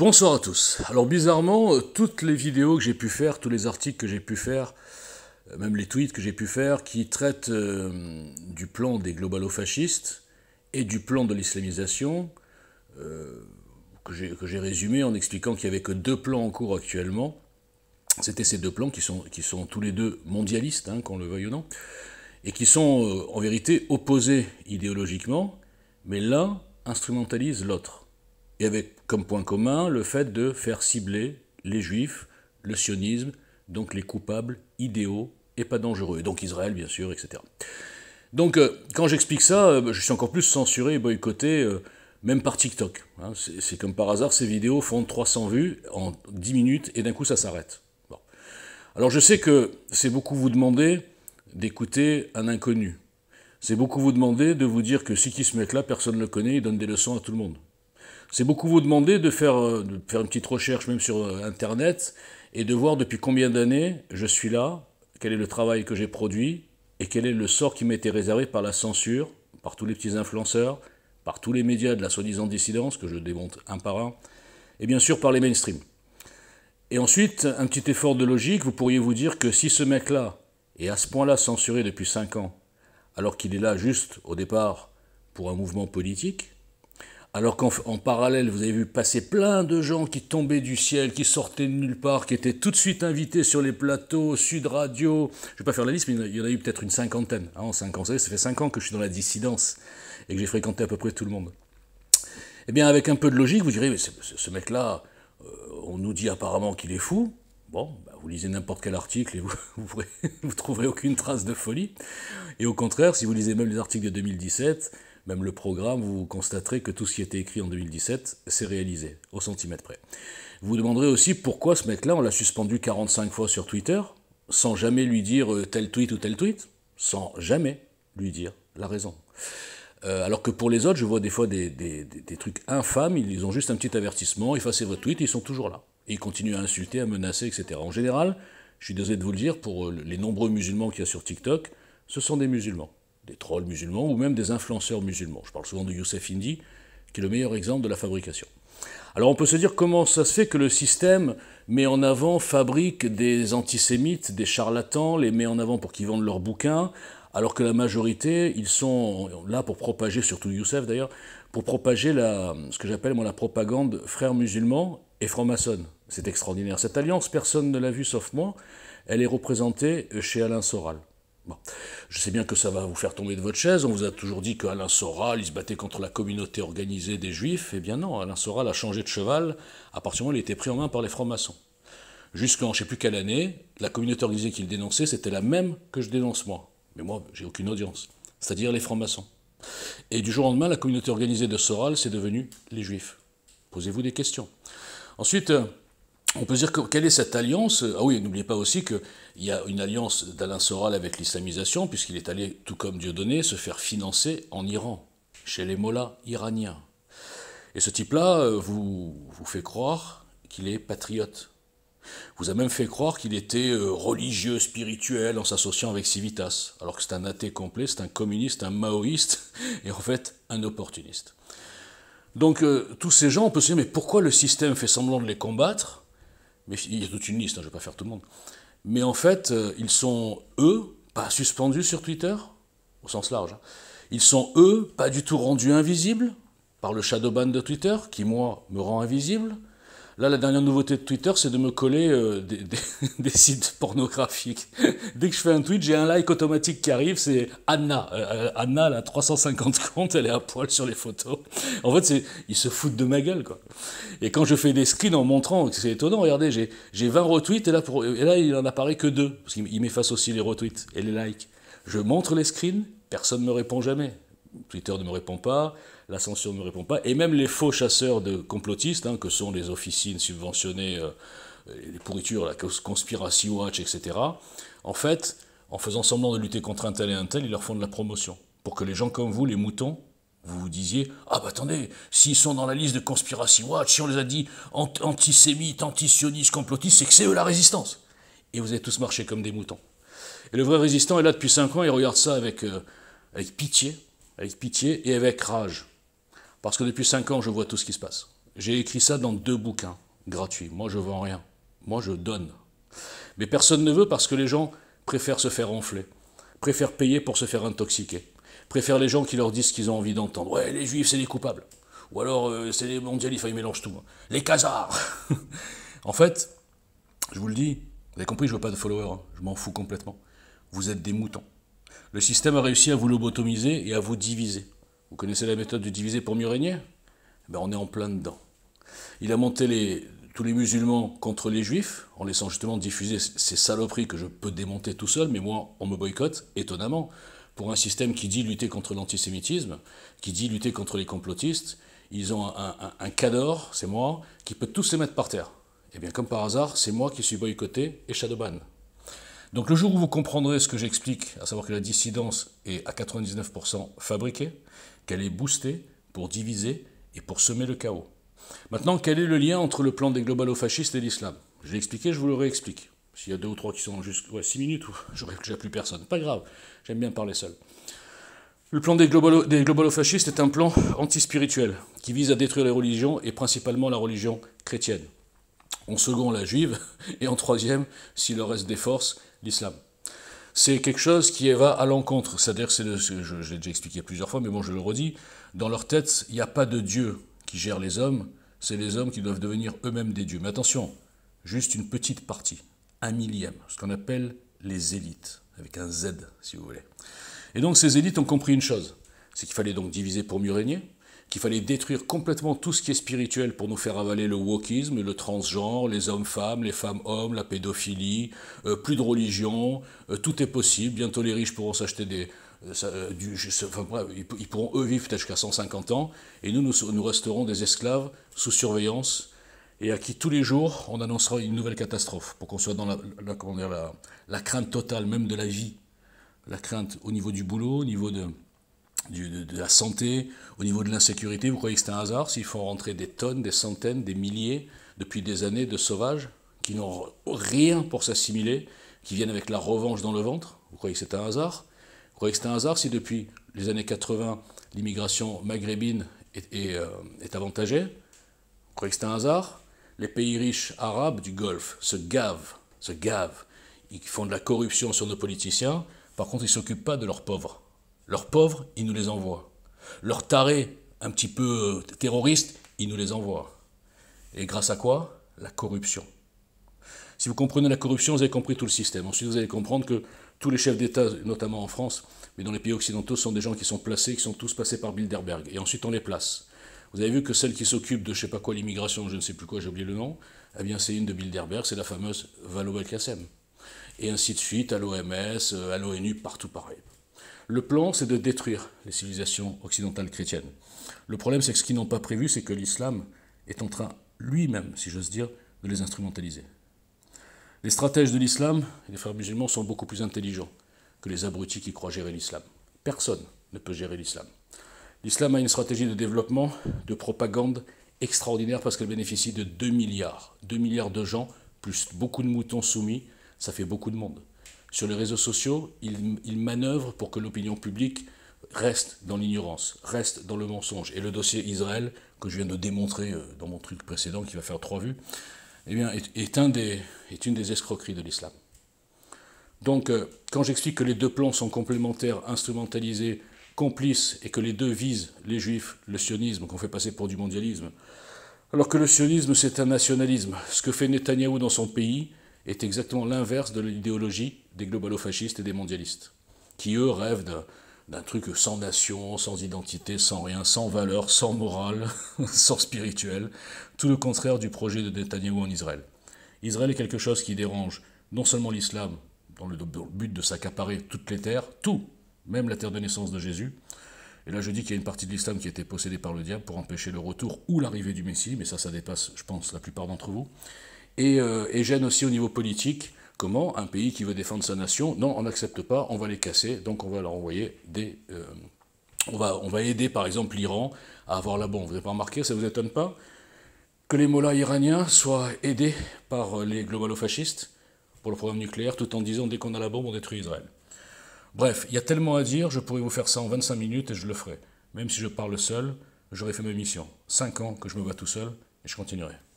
Bonsoir à tous. Alors bizarrement, euh, toutes les vidéos que j'ai pu faire, tous les articles que j'ai pu faire, euh, même les tweets que j'ai pu faire, qui traitent euh, du plan des globalo-fascistes et du plan de l'islamisation, que j'ai résumé en expliquant qu'il n'y avait que deux plans en cours actuellement, c'était ces deux plans qui sont, qui sont tous les deux mondialistes, hein, qu'on le veuille ou non, et qui sont en vérité opposés idéologiquement, mais l'un instrumentalise l'autre et avec comme point commun le fait de faire cibler les juifs, le sionisme, donc les coupables idéaux et pas dangereux, et donc Israël bien sûr, etc. Donc euh, quand j'explique ça, euh, bah, je suis encore plus censuré et boycotté, euh, même par TikTok. Hein. c'est comme par hasard, ces vidéos font 300 vues en 10 minutes et d'un coup ça s'arrête. Alors je sais que c'est beaucoup vous demander d'écouter un inconnu. C'est beaucoup vous demander de vous dire que si qui se met là personne ne le connaît, il donne des leçons à tout le monde. C'est beaucoup vous demander de faire, euh, faire une petite recherche même sur euh, Internet et de voir depuis combien d'années je suis là, quel est le travail que j'ai produit et quel est le sort qui m'a été réservé par la censure, par tous les petits influenceurs, par tous les médias de la soi-disant dissidence que je démonte un par un, et bien sûr par les mainstream. Et ensuite, un petit effort de logique, vous pourriez vous dire que si ce mec-là est à ce point-là censuré depuis 5 ans, alors qu'il est là juste au départ pour un mouvement politique, alors qu'en parallèle, vous avez vu passer plein de gens qui tombaient du ciel, qui sortaient de nulle part, qui étaient tout de suite invités sur les plateaux, Sud Radio. Je ne vais pas faire la liste, mais il y en a eu peut-être une cinquantaine. Ah, en cinq ans, ça fait cinq ans que je suis dans la dissidence et que j'ai fréquenté à peu près tout le monde. Eh bien, avec un peu de logique, vous direz, mais ce mec-là, euh, on nous dit apparemment qu'il est fou. Bon, bah, vous lisez n'importe quel article et vous ne trouverez aucune trace de folie. Et au contraire, si vous lisez même les articles de 2017, même le programme, vous constaterez que tout ce qui était écrit en 2017 s'est réalisé, au centimètre près. Vous vous demanderez aussi pourquoi ce mec-là, on l'a suspendu 45 fois sur Twitter, sans jamais lui dire euh, tel tweet ou tel tweet, sans jamais lui dire la raison. Euh, alors que pour les autres, je vois des fois des, trucs infâmes, ils ont juste un petit avertissement, effacez votre tweet, ils sont toujours là. ils continuent à insulter, à menacer, etc. En général, je suis désolé de vous le dire, pour euh, les nombreux musulmans qu'il y a sur TikTok, ce sont des musulmans des trolls musulmans ou même des influenceurs musulmans. Je parle souvent de Youssef Indy, qui est le meilleur exemple de la fabrication. Alors on peut se dire comment ça se fait que le système met en avant, fabrique des antisémites, des charlatans, les met en avant pour qu'ils vendent leurs bouquins, alors que la majorité, ils sont là pour propager, surtout Youssef d'ailleurs, pour propager la, ce que j'appelle moi la propagande frères musulmans et francs-maçons. C'est extraordinaire. Cette alliance, personne ne l'a vue sauf moi. Elle est représentée chez Alain Soral. Je sais bien que ça va vous faire tomber de votre chaise. On vous a toujours dit qu'Alain Soral, il se battait contre la communauté organisée des Juifs. Eh bien non, Alain Soral a changé de cheval à partir du moment où il était pris en main par les francs-maçons. Jusqu'en je ne sais plus quelle année, la communauté organisée qu'il dénonçait, c'était la même que je dénonce moi. Mais moi, j'ai aucune audience. C'est-à-dire les francs-maçons. Et du jour au lendemain, la communauté organisée de Soral, c'est devenu les Juifs. Posez-vous des questions. Ensuite, euh, on peut dire que, quelle est cette alliance euh, Ah oui, n'oubliez pas aussi qu'il y a une alliance d'Alain Soral avec l'islamisation, puisqu'il est allé, tout comme Dieudonné, se faire financer en Iran, chez les mollahs iraniens. Et ce type-là euh, vous, vous fait croire qu'il est patriote. Vous a même fait croire qu'il était euh, religieux, spirituel, en s'associant avec Civitas, alors que c'est un athée complet, c'est un communiste, un maoïste, et en fait un opportuniste. Donc tous ces gens, on peut se dire, mais pourquoi le système fait semblant de les combattre mais il y a toute une liste, hein, je ne vais pas faire tout le monde. Mais en fait, euh, ils sont, eux, pas suspendus sur Twitter, au sens large. Hein. Ils sont, eux, pas du tout rendus invisibles par le shadow ban de Twitter, qui, moi, me rend invisible. Là, la dernière nouveauté de Twitter, c'est de me coller euh, des, sites pornographiques. Dès que je fais un tweet, j'ai un like automatique qui arrive, c'est Anna. Euh, euh, Anna, Anna, a 350 comptes, elle est à poil sur les photos. En fait, c'est, ils se foutent de ma gueule, quoi. Et quand je fais des screens en montrant, c'est étonnant, regardez, j'ai, 20 retweets, et là, il en apparaît que deux, parce qu'il m'efface aussi les retweets et les likes. Je montre les screens, personne ne me répond jamais. Twitter ne me répond pas, la ne me répond pas, et même les faux chasseurs de complotistes, hein, que sont les officines subventionnées, euh, les pourritures, la conspiracy watch, etc., en fait, en faisant semblant de lutter contre un tel et un tel, ils leur font de la promotion. Pour que les gens comme vous, les moutons, vous vous disiez « Ah bah attendez, s'ils sont dans la liste de conspiracy watch, si on les a dit antisémites, antisionistes, complotistes, c'est que c'est eux la résistance !» Et vous avez tous marché comme des moutons. Et le vrai résistant est là depuis 5 ans, il regarde ça avec, euh, avec pitié, avec pitié et avec rage. Parce que depuis 5 ans, je vois tout ce qui se passe. J'ai écrit ça dans deux bouquins, gratuits. Moi, je vends rien. Moi, je donne. Mais personne ne veut parce que les gens préfèrent se faire enfler, préfèrent payer pour se faire intoxiquer, préfèrent les gens qui leur disent ce qu'ils ont envie d'entendre. Ouais, les juifs, c'est les coupables. Ou alors, euh, c'est les mondialistes, ils mélangent tout. Les casards En fait, je vous le dis, vous avez compris, je veux pas de followers, hein. je m'en fous complètement. Vous êtes des moutons. Le système a réussi à vous lobotomiser et à vous diviser. Vous connaissez la méthode du diviser pour mieux régner eh ben, On est en plein dedans. Il a monté tous les musulmans contre les juifs, en laissant justement diffuser ces saloperies que je peux démonter tout seul, mais moi, on me boycotte, étonnamment, pour un système qui dit lutter contre l'antisémitisme, qui dit lutter contre les complotistes. Ils ont un, un, cador, c'est moi, qui peut tous les mettre par terre. Et eh bien, comme par hasard, c'est moi qui suis boycotté et shadowban. Donc le jour où vous comprendrez ce que j'explique, à savoir que la dissidence est à 99% fabriquée, qu'elle est boostée pour diviser et pour semer le chaos. Maintenant, quel est le lien entre le plan des globalo-fascistes et l'islam Je l'ai expliqué, je vous le réexplique. S'il y a deux ou trois qui sont juste six minutes, n'aurai plus personne. Pas grave, j'aime bien parler seul. Le plan des globalo-fascistes est un plan antispirituel qui vise à détruire les religions et principalement la religion chrétienne. En second, la juive, et en troisième, s'il leur reste des forces, l'islam. C'est quelque chose qui va à l'encontre. C'est-à-dire, c'est je, je l'ai déjà expliqué plusieurs fois, mais bon, je le redis, dans leur tête, il n'y a pas de Dieu qui gère les hommes, c'est les hommes qui doivent devenir eux-mêmes des dieux. Mais attention, juste une petite partie, un millième, ce qu'on appelle les élites, avec un Z, si vous voulez. Et donc, ces élites ont compris une chose, c'est qu'il fallait donc diviser pour mieux régner, qu'il fallait détruire complètement tout ce qui est spirituel pour nous faire avaler le wokisme, le transgenre, les hommes-femmes, les femmes-hommes, la pédophilie, euh, plus de religion, euh, tout est possible, bientôt les riches pourront s'acheter des... Euh, du, ils, pourront eux vivre peut-être jusqu'à 150 ans, et nous, nous, resterons des esclaves sous surveillance, et à qui tous les jours on annoncera une nouvelle catastrophe, pour qu'on soit dans comment la crainte totale même de la vie, la crainte au niveau du boulot, au niveau de de, la santé, au niveau de l'insécurité. Vous croyez que c'est un hasard s'ils font rentrer des tonnes, des centaines, des milliers depuis des années de sauvages qui n'ont rien pour s'assimiler, qui viennent avec la revanche dans le ventre Vous croyez que c'est un hasard Vous croyez que c'est un hasard si depuis les années 80, l'immigration maghrébine est, euh, est, avantagée Vous croyez que c'est un hasard Les pays riches arabes du Golfe se gavent, se gavent. Ils font de la corruption sur nos politiciens. Par contre, ils ne s'occupent pas de leurs pauvres. Leurs pauvres, ils nous les envoient. Leurs tarés, un petit peu euh, terroristes, ils nous les envoient. Et grâce à quoi La corruption. Si vous comprenez la corruption, vous avez compris tout le système. Ensuite, vous allez comprendre que tous les chefs d'État, notamment en France, mais dans les pays occidentaux, sont des gens qui sont placés, qui sont tous passés par Bilderberg. Et ensuite, on les place. Vous avez vu que celle qui s'occupe de je ne sais pas quoi, l'immigration, je ne sais plus quoi, j'ai oublié le nom, eh bien c'est une de Bilderberg, c'est la fameuse Valo Kassem. Et ainsi de suite, à l'OMS, euh, à l'ONU, partout pareil. Le plan, c'est de détruire les civilisations occidentales chrétiennes. Le problème, c'est que ce qu'ils n'ont pas prévu, c'est que l'islam est en train lui-même, si j'ose dire, de les instrumentaliser. Les stratèges de l'islam les frères musulmans sont beaucoup plus intelligents que les abrutis qui croient gérer l'islam. Personne ne peut gérer l'islam. L'islam a une stratégie de développement, de propagande extraordinaire parce qu'elle bénéficie de 2 milliards. 2 milliards de gens, plus beaucoup de moutons soumis, ça fait beaucoup de monde. Sur les réseaux sociaux, il, il manœuvre pour que l'opinion publique reste dans l'ignorance, reste dans le mensonge. Et le dossier Israël, que je viens de démontrer euh, dans mon truc précédent qui va faire trois vues, eh bien, est, est une des escroqueries de l'islam. Donc, euh, quand j'explique que les deux plans sont complémentaires, instrumentalisés, complices, et que les deux visent les juifs, le sionisme, qu'on fait passer pour du mondialisme, alors que le sionisme, c'est un nationalisme. Ce que fait Netanyahou dans son pays, est exactement l'inverse de l'idéologie des globalo-fascistes et des mondialistes, qui eux rêvent d'un truc sans nation, sans identité, sans rien, sans valeur, sans morale, sans spirituel, tout le contraire du projet de Netanyahu en Israël. Israël est quelque chose qui dérange non seulement l'islam, dans le but de s'accaparer toutes les terres, tout, même la terre de naissance de Jésus, et là, je dis qu'il y a une partie de l'islam qui était possédée par le diable pour empêcher le retour ou l'arrivée du Messie, mais ça, ça dépasse, je pense, la plupart d'entre vous. Euh, et, gêne aussi au niveau politique. Comment un pays qui veut défendre sa nation, non, on n'accepte pas, on va les casser, donc on va leur envoyer des... Euh, on, va, on va aider par exemple l'Iran à avoir la bombe. Vous n'avez pas remarqué, ça ne vous étonne pas que les mollahs iraniens soient aidés par euh, les globalo-fascistes pour le programme nucléaire, tout en disant dès qu'on a la bombe, on détruit Israël. Bref, il y a tellement à dire, je pourrais vous faire ça en 25 minutes et je le ferai. Même si je parle seul, j'aurais fait ma mission. Cinq ans que je me bats tout seul et je continuerai.